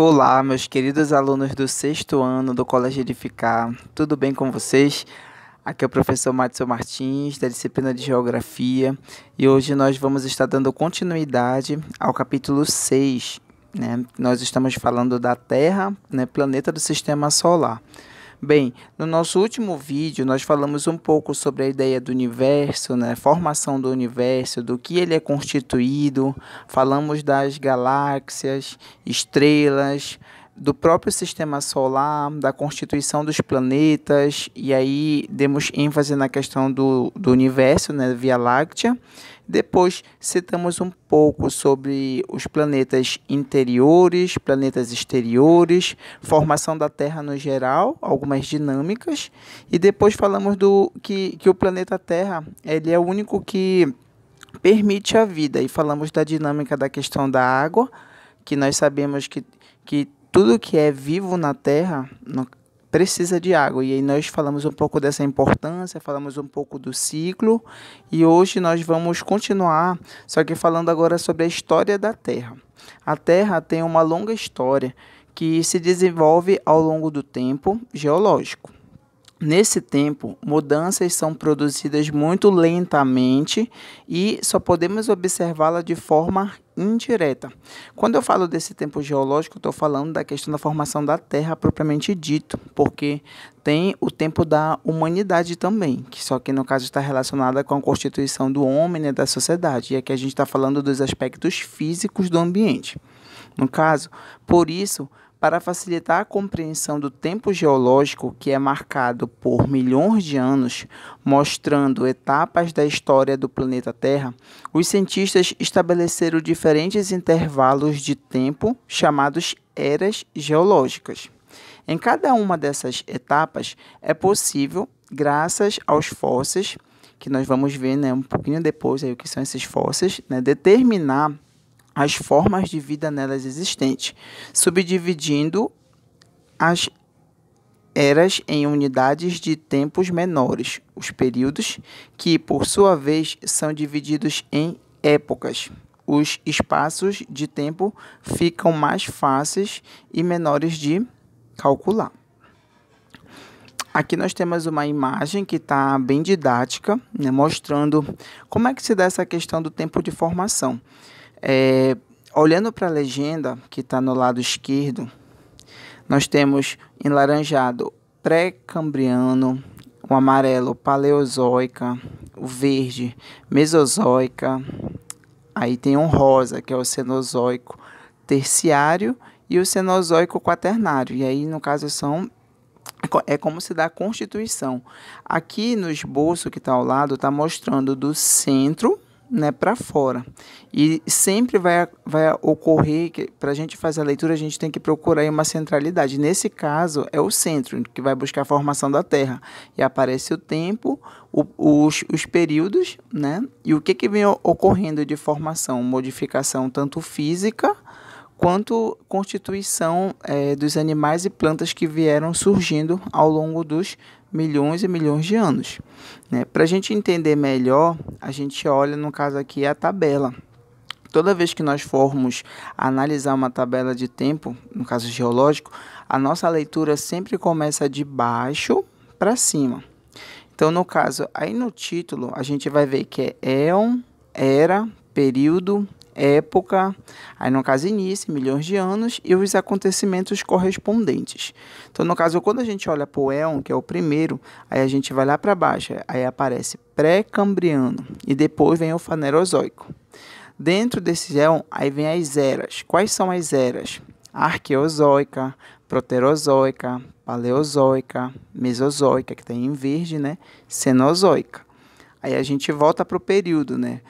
Olá, meus queridos alunos do sexto ano do Colégio Edificar, tudo bem com vocês? Aqui é o professor Matheus Martins, da disciplina de Geografia, e hoje nós vamos estar dando continuidade ao capítulo 6. Né? Nós estamos falando da Terra, né, planeta do sistema solar. Bem, no nosso último vídeo nós falamos um pouco sobre a ideia do universo, né? formação do universo, do que ele é constituído, falamos das galáxias, estrelas, do próprio sistema solar, da constituição dos planetas, e aí demos ênfase na questão do, do universo, né, Via Láctea. Depois citamos um pouco sobre os planetas interiores, planetas exteriores, formação da Terra no geral, algumas dinâmicas, e depois falamos do que, que o planeta Terra ele é o único que permite a vida, e falamos da dinâmica da questão da água, que nós sabemos que, que tudo que é vivo na Terra precisa de água. E aí nós falamos um pouco dessa importância, falamos um pouco do ciclo. E hoje nós vamos continuar, só que falando agora sobre a história da Terra. A Terra tem uma longa história que se desenvolve ao longo do tempo geológico. Nesse tempo, mudanças são produzidas muito lentamente e só podemos observá-la de forma indireta. Quando eu falo desse tempo geológico, estou falando da questão da formação da Terra propriamente dito, porque tem o tempo da humanidade também, que só que no caso está relacionada com a constituição do homem, né, da sociedade. E aqui a gente está falando dos aspectos físicos do ambiente. No caso, por isso, para facilitar a compreensão do tempo geológico, que é marcado por milhões de anos, mostrando etapas da história do planeta Terra, os cientistas estabeleceram diferentes intervalos de tempo chamados eras geológicas. Em cada uma dessas etapas é possível, graças aos fósseis, que nós vamos ver né, um pouquinho depois aí, o que são esses fósseis, né, determinar as formas de vida nelas existentes, subdividindo as eras em unidades de tempos menores, os períodos, que por sua vez são divididos em épocas. Os espaços de tempo ficam mais fáceis e menores de calcular. Aqui nós temos uma imagem que está bem didática, né, mostrando como é que se dá essa questão do tempo de formação. É, olhando para a legenda que está no lado esquerdo, nós temos em laranjado pré-cambriano, o amarelo paleozoica, o verde mesozoica, aí tem um rosa que é o cenozoico terciário e o cenozoico quaternário. E aí no caso são é como se dá a constituição. Aqui no esboço que está ao lado está mostrando do centro né, para fora. E sempre vai, vai ocorrer que para a gente fazer a leitura, a gente tem que procurar uma centralidade. Nesse caso, é o centro que vai buscar a formação da Terra. E aparece o tempo, o, os, os períodos, né? E o que, que vem ocorrendo de formação, modificação tanto física quanto constituição é, dos animais e plantas que vieram surgindo ao longo dos milhões e milhões de anos. Né? Para a gente entender melhor, a gente olha, no caso aqui, a tabela. Toda vez que nós formos analisar uma tabela de tempo, no caso geológico, a nossa leitura sempre começa de baixo para cima. Então, no caso, aí no título, a gente vai ver que é éon, era, período, época, aí no caso início, milhões de anos, e os acontecimentos correspondentes. Então, no caso, quando a gente olha para o éon, que é o primeiro, aí a gente vai lá para baixo, aí aparece pré-cambriano, e depois vem o fanerozoico. Dentro desse éon, aí vem as eras. Quais são as eras? Arqueozoica, proterozoica, paleozoica, mesozoica, que tem tá em verde, né? Cenozoica. Aí a gente volta para o período, né?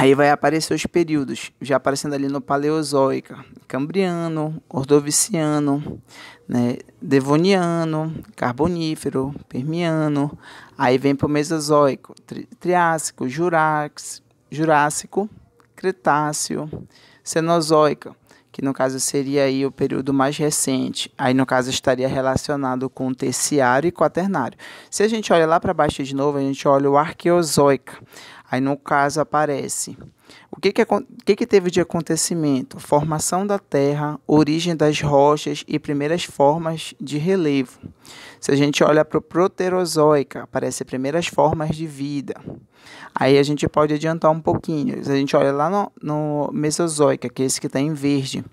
Aí vai aparecer os períodos, já aparecendo ali no Paleozoica, Cambriano, Ordoviciano, né, Devoniano, Carbonífero, Permiano. Aí vem para o Mesozoico, tri Triássico, Jurássico, Jurássico, Cretáceo, Cenozoica, que no caso seria aí o período mais recente. Aí no caso estaria relacionado com o terciário e quaternário. Se a gente olha lá para baixo de novo, a gente olha o Arqueozoica. Aí no caso aparece o que que, o que, que, teve de acontecimento? Formação da terra, origem das rochas e primeiras formas de relevo. Se a gente olha para o Proterozoica, aparece primeiras formas de vida. Aí a gente pode adiantar um pouquinho. Se a gente olha lá no, no Mesozoica, que é esse que está em verde,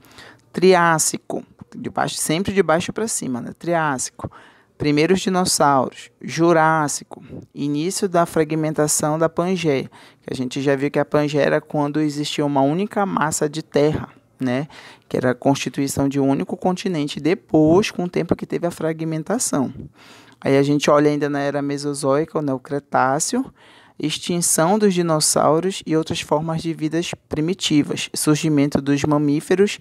Triássico, de baixo, sempre de baixo para cima, né? Triássico Primeiros dinossauros, Jurássico, início da fragmentação da Pangeia, que a gente já viu que a Pangeia era quando existia uma única massa de terra, né? Que era a constituição de um único continente, depois, com o tempo que teve a fragmentação. Aí a gente olha ainda na era Mesozoica, né, o Cretáceo, extinção dos dinossauros e outras formas de vidas primitivas, surgimento dos mamíferos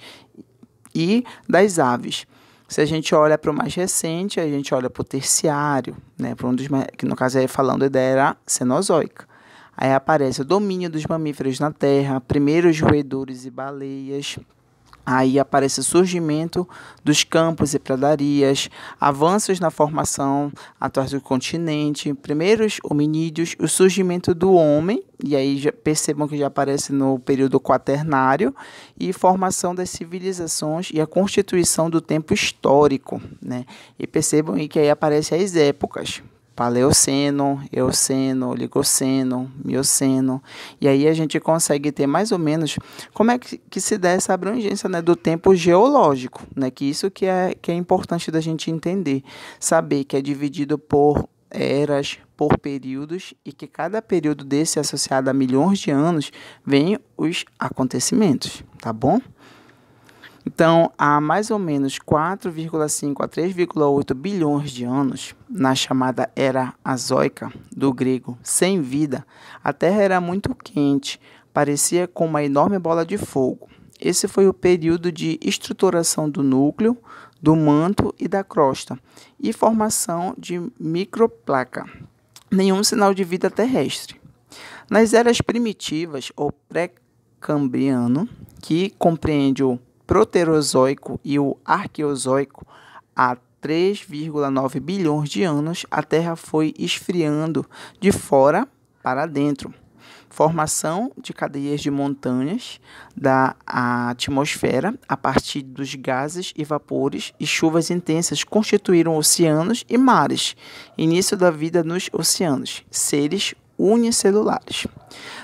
e das aves. Se a gente olha para o mais recente, a gente olha para o terciário, né, para um dos que no caso aí falando a ideia era cenozoica. Aí aparece o domínio dos mamíferos na terra, primeiros roedores e baleias, Aí aparece o surgimento dos campos e pradarias, avanços na formação atual do continente, primeiros hominídeos, o surgimento do homem, e aí já percebam que já aparece no período quaternário, e formação das civilizações e a constituição do tempo histórico. Né? E percebam aí que aí aparecem as épocas. Paleoceno, Eoceno, Oligoceno, Mioceno. E aí a gente consegue ter mais ou menos como é que, que se dá essa abrangência né, do tempo geológico, né? Que isso que é, que é importante da gente entender. Saber que é dividido por eras, por períodos e que cada período desse associado a milhões de anos vem os acontecimentos, tá bom? Então, há mais ou menos 4,5 a 3,8 bilhões de anos, na chamada Era Azóica, do grego sem vida, a Terra era muito quente, parecia com uma enorme bola de fogo. Esse foi o período de estruturação do núcleo, do manto e da crosta, e formação de microplaca. Nenhum sinal de vida terrestre. Nas eras primitivas ou pré-cambriano, que compreende o Proterozoico e o Arqueozoico, há 3,9 bilhões de anos, a Terra foi esfriando de fora para dentro. Formação de cadeias de montanhas da atmosfera a partir dos gases e vapores e chuvas intensas constituíram oceanos e mares. Início da vida nos oceanos. Seres unicelulares.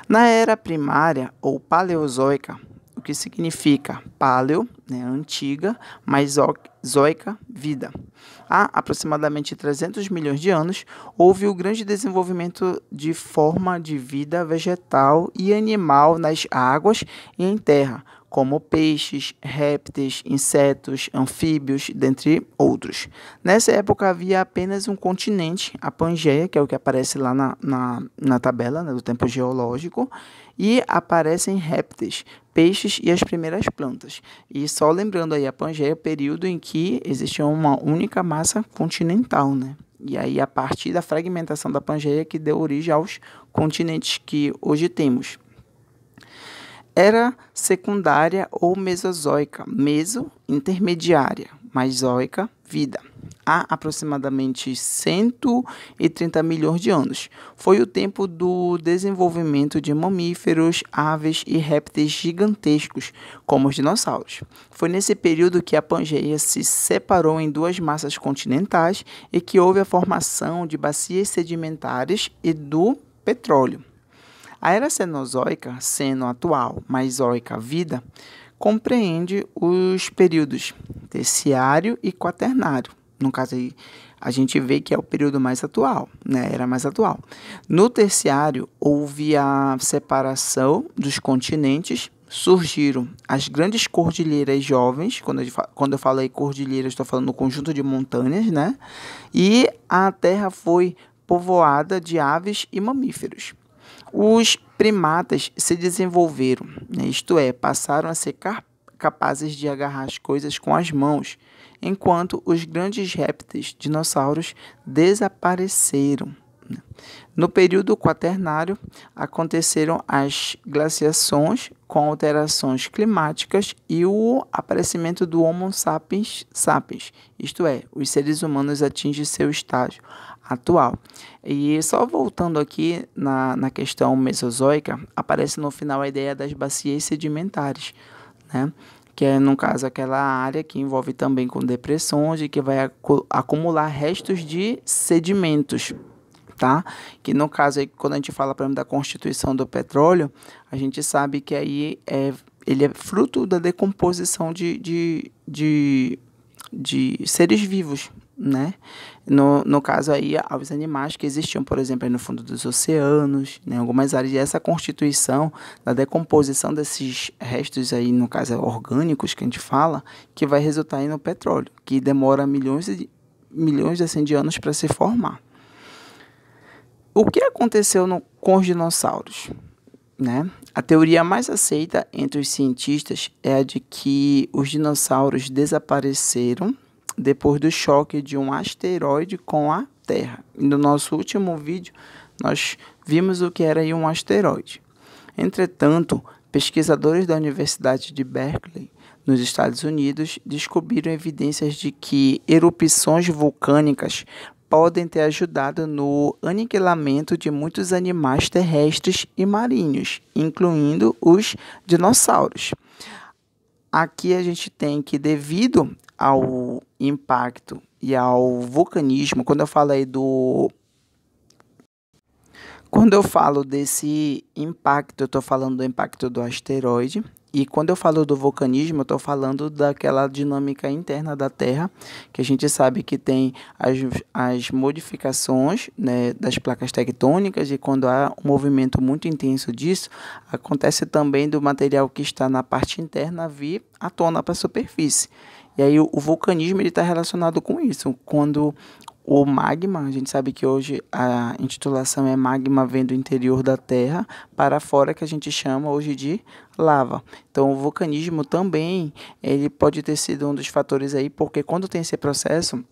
Na era primária ou paleozoica, o que significa paleo, né, antiga, mais zoica, vida. Há aproximadamente 300 milhões de anos, houve o grande desenvolvimento de forma de vida vegetal e animal nas águas e em terra, como peixes, répteis, insetos, anfíbios, dentre outros. Nessa época havia apenas um continente, a Pangeia, que é o que aparece lá na, na, na tabela né, do tempo geológico, e aparecem répteis, peixes e as primeiras plantas. E só lembrando aí, a Pangeia é o período em que existia uma única massa continental, né? E aí, a partir da fragmentação da Pangeia que deu origem aos continentes que hoje temos era secundária ou mesozoica, meso, intermediária, zoica, vida, há aproximadamente 130 milhões de anos. Foi o tempo do desenvolvimento de mamíferos, aves e répteis gigantescos, como os dinossauros. Foi nesse período que a Pangeia se separou em duas massas continentais e que houve a formação de bacias sedimentares e do petróleo. A era Cenozoica, seno atual, oica vida, compreende os períodos terciário e quaternário. No caso aí, a gente vê que é o período mais atual, né? Era mais atual. No terciário houve a separação dos continentes, surgiram as grandes cordilheiras jovens, quando eu, quando eu falei cordilheiras, estou falando do conjunto de montanhas, né? E a Terra foi povoada de aves e mamíferos. Os primatas se desenvolveram, né? isto é, passaram a ser capazes de agarrar as coisas com as mãos, enquanto os grandes répteis dinossauros desapareceram. Né? No período quaternário, aconteceram as glaciações com alterações climáticas e o aparecimento do Homo sapiens sapiens, isto é, os seres humanos atingem seu estágio atual. E só voltando aqui na, na questão mesozoica, aparece no final a ideia das bacias sedimentares, né? que é, no caso, aquela área que envolve também com depressões e que vai acumular restos de sedimentos, tá? Que no caso, aí, quando a gente fala, para da constituição do petróleo, a gente sabe que aí é, ele é fruto da decomposição de, de, de, de seres vivos, né? No, no caso aí, aos animais que existiam, por exemplo, no fundo dos oceanos, né? em né? algumas áreas, e essa constituição da decomposição desses restos aí, no caso orgânicos que a gente fala, que vai resultar aí no petróleo, que demora milhões de, milhões assim, de anos para se formar. O que aconteceu no, com os dinossauros? Né? A teoria mais aceita entre os cientistas é a de que os dinossauros desapareceram depois do choque de um asteroide com a Terra. E no nosso último vídeo, nós vimos o que era um asteroide. Entretanto, pesquisadores da Universidade de Berkeley, nos Estados Unidos, descobriram evidências de que erupções vulcânicas podem ter ajudado no aniquilamento de muitos animais terrestres e marinhos, incluindo os dinossauros. Aqui a gente tem que, devido ao impacto e ao vulcanismo, quando eu falei do quando eu falo desse impacto, eu estou falando do impacto do asteroide. E quando eu falo do vulcanismo, eu estou falando daquela dinâmica interna da Terra, que a gente sabe que tem as, as modificações né, das placas tectônicas, e quando há um movimento muito intenso disso, acontece também do material que está na parte interna vir à tona para a superfície. E aí o, o vulcanismo está relacionado com isso. Quando o magma, a gente sabe que hoje a intitulação é magma vem do interior da Terra para fora, que a gente chama hoje de lava. Então, o vulcanismo também ele pode ter sido um dos fatores aí, porque quando tem esse processo,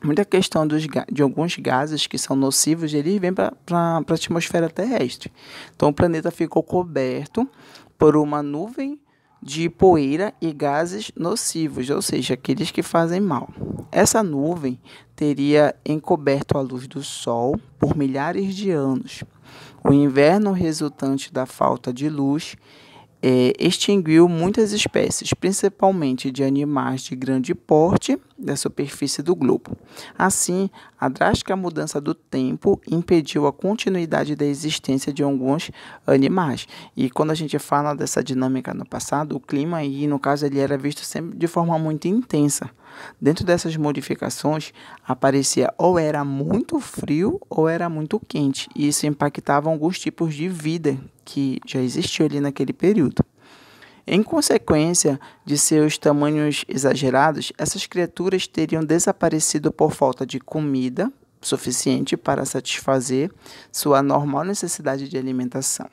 muita questão dos, de alguns gases que são nocivos, eles vêm para a atmosfera terrestre. Então, o planeta ficou coberto por uma nuvem de poeira e gases nocivos, ou seja, aqueles que fazem mal. Essa nuvem teria encoberto a luz do Sol por milhares de anos. O inverno resultante da falta de luz é, extinguiu muitas espécies, principalmente de animais de grande porte da superfície do globo. Assim, a drástica mudança do tempo impediu a continuidade da existência de alguns animais. E quando a gente fala dessa dinâmica no passado, o clima, e no caso ele era visto sempre de forma muito intensa. Dentro dessas modificações, aparecia ou era muito frio ou era muito quente, e isso impactava alguns tipos de vida que já existiu ali naquele período. Em consequência de seus tamanhos exagerados, essas criaturas teriam desaparecido por falta de comida suficiente para satisfazer sua normal necessidade de alimentação.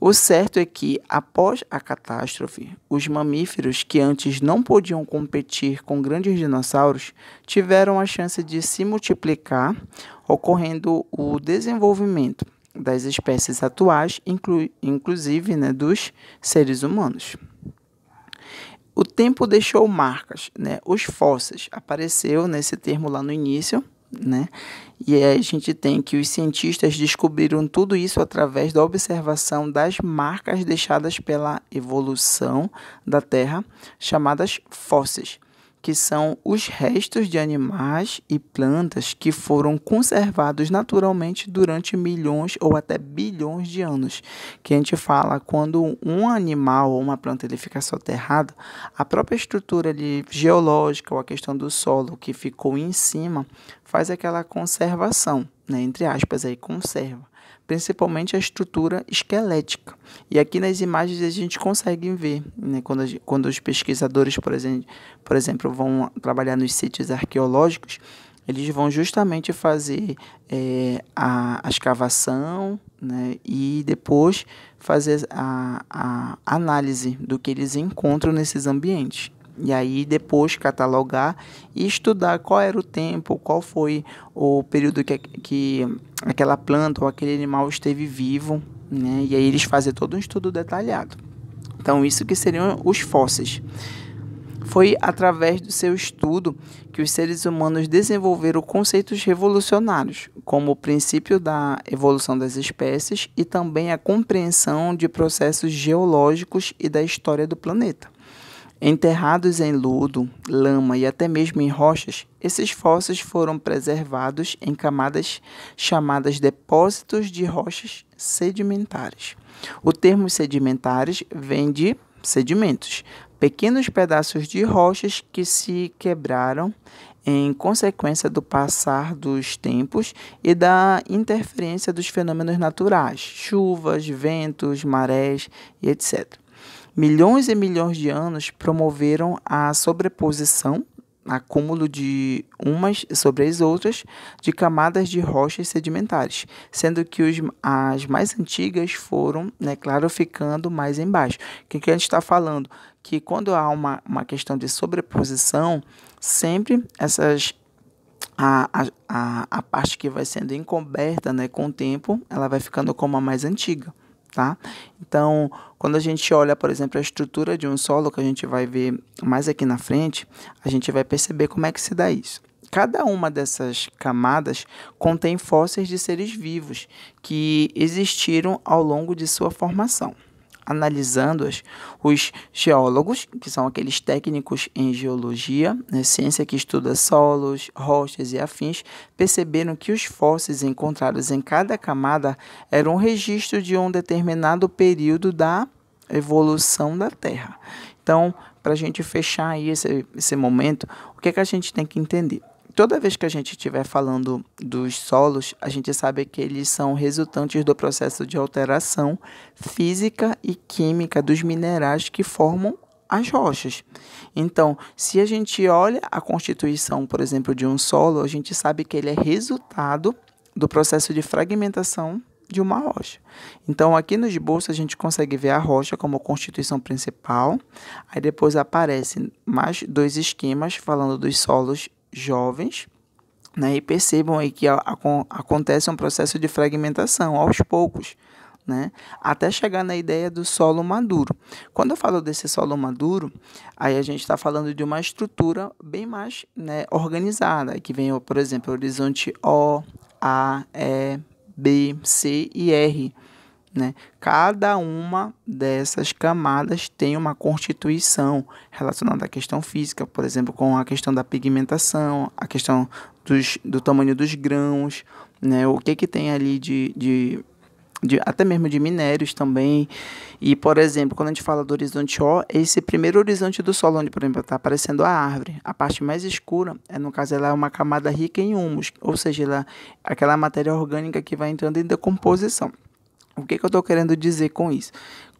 O certo é que, após a catástrofe, os mamíferos que antes não podiam competir com grandes dinossauros tiveram a chance de se multiplicar, ocorrendo o desenvolvimento das espécies atuais, inclu, inclusive né, dos seres humanos. O tempo deixou marcas, né? Os fósseis apareceu nesse termo lá no início, né? E aí a gente tem que os cientistas descobriram tudo isso através da observação das marcas deixadas pela evolução da Terra, chamadas fósseis que são os restos de animais e plantas que foram conservados naturalmente durante milhões ou até bilhões de anos. Que a gente fala quando um animal ou uma planta ele fica soterrado, a própria estrutura ali, geológica ou a questão do solo que ficou em cima faz aquela conservação, né? entre aspas, aí conserva principalmente a estrutura esquelética. E aqui nas imagens a gente consegue ver, né, quando, gente, quando os pesquisadores, por exemplo, por exemplo, vão trabalhar nos sítios arqueológicos, eles vão justamente fazer é, a, a, escavação né, e depois fazer a, a análise do que eles encontram nesses ambientes. E aí depois catalogar e estudar qual era o tempo, qual foi o período que, que aquela planta ou aquele animal esteve vivo, né? E aí eles fazem todo um estudo detalhado. Então isso que seriam os fósseis. Foi através do seu estudo que os seres humanos desenvolveram conceitos revolucionários, como o princípio da evolução das espécies e também a compreensão de processos geológicos e da história do planeta. Enterrados em lodo, lama e até mesmo em rochas, esses fósseis foram preservados em camadas chamadas depósitos de rochas sedimentares. O termo sedimentares vem de sedimentos, pequenos pedaços de rochas que se quebraram em consequência do passar dos tempos e da interferência dos fenômenos naturais, chuvas, ventos, marés e etc milhões e milhões de anos promoveram a sobreposição, acúmulo de umas sobre as outras, de camadas de rochas sedimentares, sendo que os, as mais antigas foram, né, claro, ficando mais embaixo. O que, que a gente está falando? Que quando há uma, uma questão de sobreposição, sempre essas a, a, a parte que vai sendo encoberta né, com o tempo, ela vai ficando como a mais antiga tá? Então, quando a gente olha, por exemplo, a estrutura de um solo que a gente vai ver mais aqui na frente, a gente vai perceber como é que se dá isso. Cada uma dessas camadas contém fósseis de seres vivos que existiram ao longo de sua formação analisando-as, os geólogos, que são aqueles técnicos em geologia, né, ciência que estuda solos, rochas e afins, perceberam que os fósseis encontrados em cada camada eram um registro de um determinado período da evolução da Terra. Então, para a gente fechar aí esse, esse momento, o que, é que a gente tem que entender? toda vez que a gente estiver falando dos solos, a gente sabe que eles são resultantes do processo de alteração física e química dos minerais que formam as rochas. Então, se a gente olha a constituição, por exemplo, de um solo, a gente sabe que ele é resultado do processo de fragmentação de uma rocha. Então, aqui nos bolsos a gente consegue ver a rocha como constituição principal. Aí depois aparecem mais dois esquemas falando dos solos jovens, né? E percebam aí que a, a, acontece um processo de fragmentação aos poucos, né? Até chegar na ideia do solo maduro. Quando eu falo desse solo maduro, aí a gente está falando de uma estrutura bem mais né, organizada, que vem, por exemplo, horizonte O, A, E, B, C e R. Né? Cada uma dessas camadas tem uma constituição relacionada à questão física, por exemplo, com a questão da pigmentação, a questão dos, do tamanho dos grãos, né? o que, que tem ali de, de de, até mesmo de minérios também. E, por exemplo, quando a gente fala do horizonte O, é esse primeiro horizonte do solo, onde, por exemplo, está aparecendo a árvore. A parte mais escura, é, no caso, ela é uma camada rica em humus, ou seja, ela, é aquela matéria orgânica que vai entrando em decomposição. O que, que eu estou querendo dizer com isso?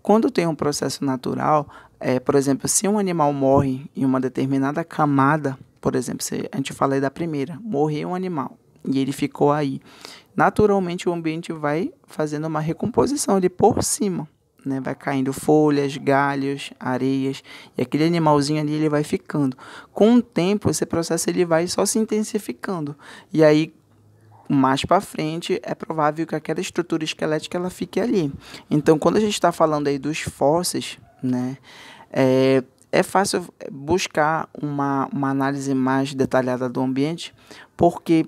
Quando tem um processo natural, é, por exemplo, se um animal morre em uma determinada camada, por exemplo, se, a gente falei da primeira, morreu um animal e ele ficou aí. Naturalmente o ambiente vai fazendo uma recomposição ali por cima. Né, vai caindo folhas, galhos, areias, e aquele animalzinho ali ele vai ficando. Com o tempo, esse processo ele vai só se intensificando. E aí mais para frente é provável que aquela estrutura esquelética ela fique ali. Então, quando a gente está falando aí dos fósseis, né, é, é fácil buscar uma, uma análise mais detalhada do ambiente, porque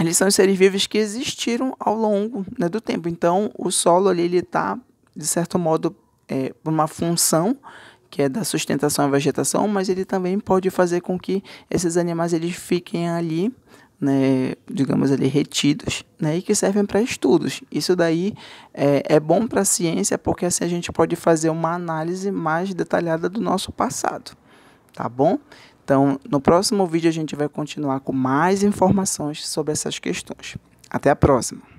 eles são seres vivos que existiram ao longo né, do tempo. Então, o solo ali ele está de certo modo é, uma função que é da sustentação à vegetação, mas ele também pode fazer com que esses animais eles fiquem ali né, digamos ali, retidos, né, e que servem para estudos. Isso daí é, é bom para a ciência porque assim a gente pode fazer uma análise mais detalhada do nosso passado, tá bom? Então, no próximo vídeo a gente vai continuar com mais informações sobre essas questões. Até a próxima!